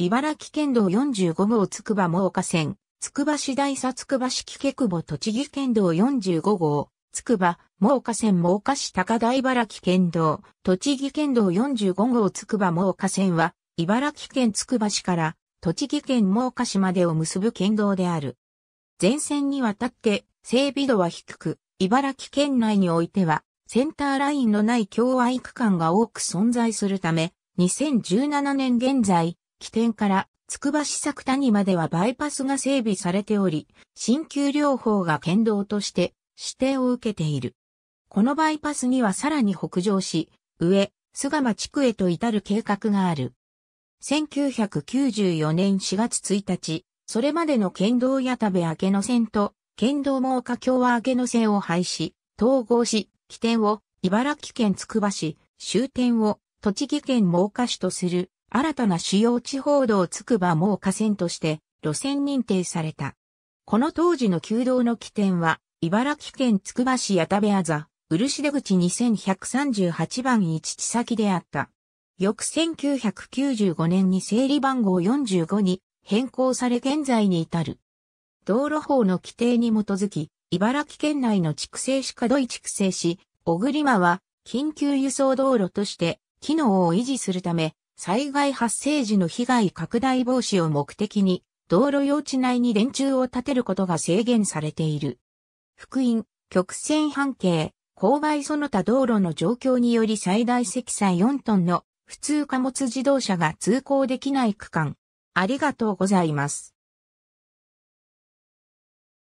茨城県道45号つくば真岡線、つくば市大佐つくば市木久保栃木県道45号、つくば、真岡線真岡市高田茨城県道、栃木県道45号つくば真岡線は、茨城県つくば市から、栃木県真岡市までを結ぶ県道である。全線にわたって、整備度は低く、茨城県内においては、センターラインのない共愛区間が多く存在するため、2017年現在、起点からつくば市作谷まではバイパスが整備されており、新旧療法が県道として指定を受けている。このバイパスにはさらに北上し、上、菅間地区へと至る計画がある。1994年4月1日、それまでの県道矢田部明野線と県道猛岡京和明野線を廃止、統合し、起点を茨城県つくば市、終点を栃木県真岡市とする新たな主要地方道つくばもう河川として路線認定された。この当時の旧道の起点は、茨城県つくば市矢田部あざ、漆出口2138番一地先であった。翌1995年に整理番号45に変更され現在に至る。道路法の規定に基づき、茨城県内の畜生市角井畜生市、小栗間は緊急輸送道路として機能を維持するため、災害発生時の被害拡大防止を目的に、道路用地内に電柱を建てることが制限されている。福音、曲線半径、勾配その他道路の状況により最大積載4トンの普通貨物自動車が通行できない区間。ありがとうございます。